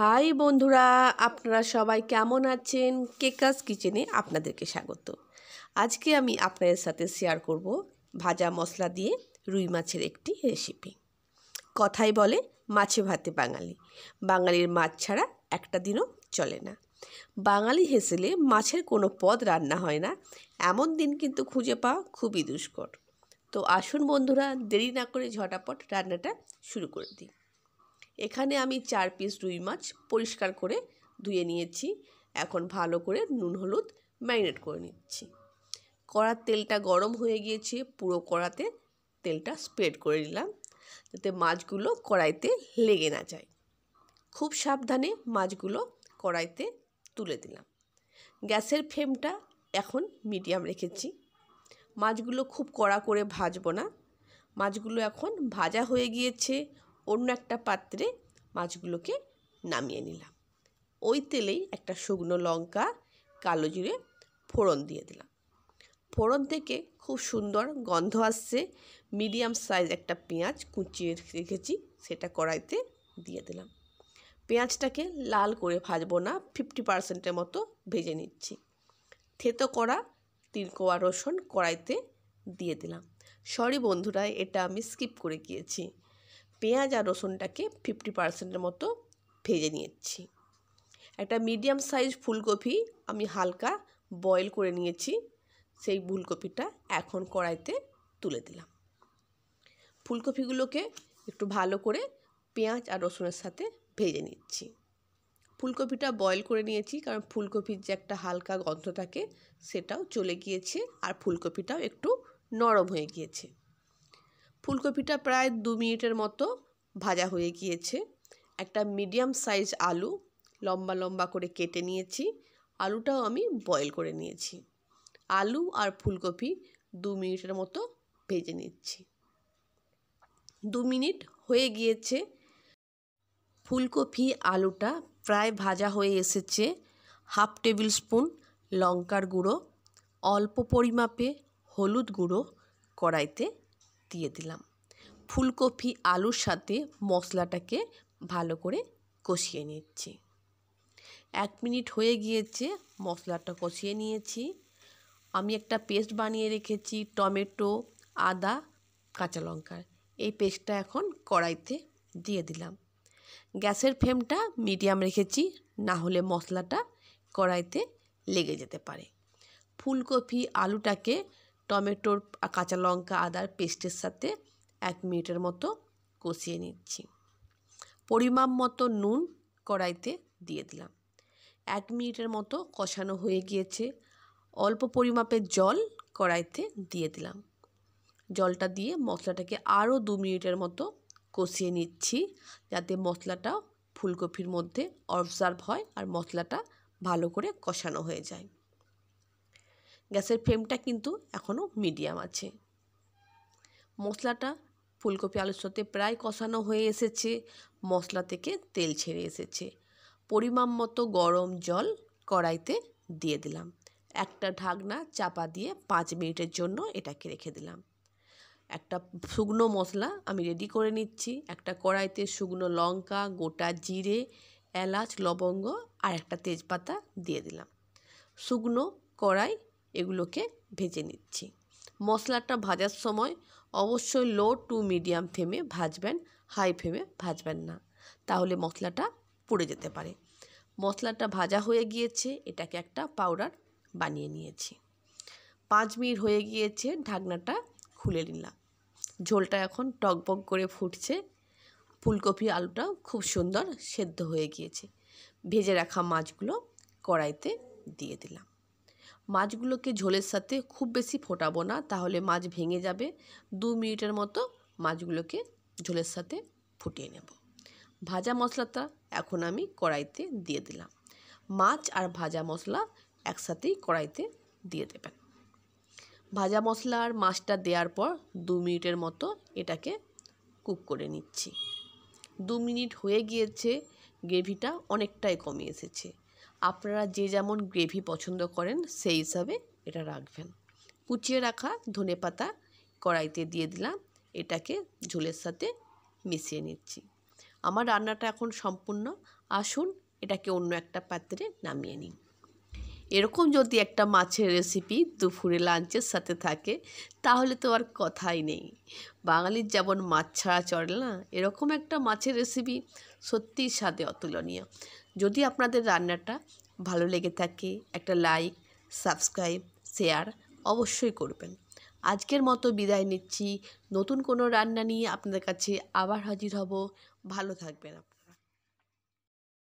high বন্ধুরা আপনারা সবাই কেমন আছেন কেকাস কিচেনে আপনাদেরকে স্বাগত আজকে আমি আপনাদের সাথে শেয়ার করব ভাজা মশলা দিয়ে রুই মাছের একটি রেসিপি কথাই বলে মাছে ভাতে বাঙালি বাঙালির মাছ ছাড়া একটা দিনও চলে না বাঙালি হেসেলে মাছের কোনো পদ রান্না হয় না এমন দিন কিন্তু খুঁজে পাওয়া খুবই দুষ্কর তো আসুন বন্ধুরা দেরি না করে ঝটাপট রান্নাটা শুরু করে দিই এখানে আমি চার পিস রুই মাছ পরিষ্কার করে ধুয়ে নিয়েছি এখন ভালো করে নুন হলুদ ম্যারিনেট করে নিচ্ছি কড়ার তেলটা গরম হয়ে গিয়েছে পুরো কড়াতে তেলটা স্প্রেড করে নিলাম যাতে মাছগুলো কড়াইতে লেগে না যায় খুব সাবধানে মাছগুলো কড়াইতে তুলে দিলাম গ্যাসের ফ্লেমটা এখন মিডিয়াম রেখেছি মাছগুলো খুব কড়া করে ভাজবো না মাছগুলো এখন ভাজা হয়ে গিয়েছে অন্য একটা পাত্রে মাছগুলোকে নামিয়ে নিলাম ওই তেলেই একটা শুকনো লঙ্কা কালো জিরে ফোড়ন দিয়ে দিলাম ফোড়ন থেকে খুব সুন্দর গন্ধ আসছে মিডিয়াম সাইজ একটা পেঁয়াজ কুচিয়ে রেখেছি সেটা কড়াইতে দিয়ে দিলাম পেঁয়াজটাকে লাল করে ভাজবো না ফিফটি পার্সেন্টের মতো ভেজে নিচ্ছি থেতো করা তিন কোয়া রসুন কড়াইতে দিয়ে দিলাম সরি বন্ধুরা এটা আমি স্কিপ করে গিয়েছি পেঁয়াজ আর রসুনটাকে ফিফটি পার্সেন্টের মতো ভেজে নিয়েছি একটা মিডিয়াম সাইজ ফুলকপি আমি হালকা বয়েল করে নিয়েছি সেই ফুলকপিটা এখন কড়াইতে তুলে দিলাম ফুলকপিগুলোকে একটু ভালো করে পেঁয়াজ আর রসুনের সাথে ভেজে নিচ্ছি ফুলকপিটা বয়েল করে নিয়েছি কারণ ফুলকপির যে একটা হালকা গন্ধ থাকে সেটাও চলে গিয়েছে আর ফুলকপিটাও একটু নরম হয়ে গিয়েছে ফুলকপিটা প্রায় দু মিনিটের মতো ভাজা হয়ে গিয়েছে একটা মিডিয়াম সাইজ আলু লম্বা লম্বা করে কেটে নিয়েছি আলুটাও আমি বয়েল করে নিয়েছি আলু আর ফুলকপি দু মিনিটের মতো ভেজে নিচ্ছি দু মিনিট হয়ে গিয়েছে ফুলকপি আলুটা প্রায় ভাজা হয়ে এসেছে হাফ টেবিল স্পুন লঙ্কার গুঁড়ো অল্প পরিমাপে হলুদ গুঁড়ো কড়াইতে দিয়ে দিলাম ফুলকপি আলুর সাথে মশলাটাকে ভালো করে কষিয়ে নিচ্ছি এক মিনিট হয়ে গিয়েছে মশলাটা কষিয়ে নিয়েছি আমি একটা পেস্ট বানিয়ে রেখেছি টমেটো আদা কাঁচা লঙ্কার এই পেস্টটা এখন কড়াইতে দিয়ে দিলাম গ্যাসের ফ্লেমটা মিডিয়াম রেখেছি না হলে মশলাটা কড়াইতে লেগে যেতে পারে ফুলকপি আলুটাকে টমেটোর কাঁচা লঙ্কা আদার পেস্টের সাথে এক মিনিটের মতো কষিয়ে নিচ্ছি পরিমাপ মতো নুন কড়াইতে দিয়ে দিলাম এক মিনিটের মতো কষানো হয়ে গিয়েছে অল্প পরিমাপের জল কড়াইতে দিয়ে দিলাম জলটা দিয়ে মশলাটাকে আরও দু মিনিটের মতো কষিয়ে নিচ্ছি যাতে মশলাটা ফুলকপির মধ্যে অবজার্ভ হয় আর মশলাটা ভালো করে কষানো হয়ে যায় গ্যাসের ফ্লেমটা কিন্তু এখনও মিডিয়াম আছে মশলাটা ফুলকপি আলুর সাথে প্রায় কষানো হয়ে এসেছে মশলা থেকে তেল ছেড়ে এসেছে পরিমাণ মতো গরম জল কড়াইতে দিয়ে দিলাম একটা ঢাকনা চাপা দিয়ে পাঁচ মিনিটের জন্য এটাকে রেখে দিলাম একটা শুকনো মশলা আমি রেডি করে নিচ্ছি একটা কড়াইতে শুকনো লঙ্কা গোটা জিরে এলাচ লবঙ্গ আর একটা তেজপাতা দিয়ে দিলাম শুকনো কড়াই এগুলোকে ভেজে নিচ্ছি মশলাটা ভাজার সময় অবশ্যই লো টু মিডিয়াম ফ্লেমে ভাজবেন হাই ফ্লেমে ভাজবেন না তাহলে মশলাটা পুড়ে যেতে পারে মশলাটা ভাজা হয়ে গিয়েছে এটাকে একটা পাউডার বানিয়ে নিয়েছি পাঁচ মিনিট হয়ে গিয়েছে ঢাকনাটা খুলে নিলাম ঝোলটা এখন টকবক করে ফুটছে ফুলকপি আলুটা খুব সুন্দর সেদ্ধ হয়ে গিয়েছে ভেজে রাখা মাছগুলো কড়াইতে দিয়ে দিলাম মাছগুলোকে ঝোলের সাথে খুব বেশি ফোটাবো না তাহলে মাছ ভেঙে যাবে দু মিনিটের মতো মাছগুলোকে ঝোলের সাথে ফুটিয়ে নেব ভাজা মশলাটা এখন আমি কড়াইতে দিয়ে দিলাম মাছ আর ভাজা মশলা একসাথেই কড়াইতে দিয়ে দেবেন ভাজা মশলা আর মাছটা দেওয়ার পর দু মিনিটের মতো এটাকে কুক করে নিচ্ছি দু মিনিট হয়ে গিয়েছে গ্রেভিটা অনেকটাই কমে এসেছে আপনারা যে যেমন গ্রেভি পছন্দ করেন সেই হিসাবে এটা রাখবেন কুচিয়ে রাখা ধনে পাতা কড়াইতে দিয়ে দিলাম এটাকে ঝোলের সাথে মিশিয়ে নিচ্ছি আমার রান্নাটা এখন সম্পূর্ণ আসুন এটাকে অন্য একটা পাত্রে নামিয়ে নিই এরকম যদি একটা মাছের রেসিপি দুপুরে লাঞ্চের সাথে থাকে তাহলে তো আর কথাই নেই বাঙালির যেমন মাছ ছাড়া চড়ে না এরকম একটা মাছের রেসিপি সত্যিই স্বাদে অতুলনীয় যদি আপনাদের রান্নাটা ভালো লেগে থাকে একটা লাইক সাবস্ক্রাইব শেয়ার অবশ্যই করবেন আজকের মতো বিদায় নিচ্ছি নতুন কোনো রান্না নিয়ে আপনাদের কাছে আবার হাজির হব ভালো থাকবেন আপনারা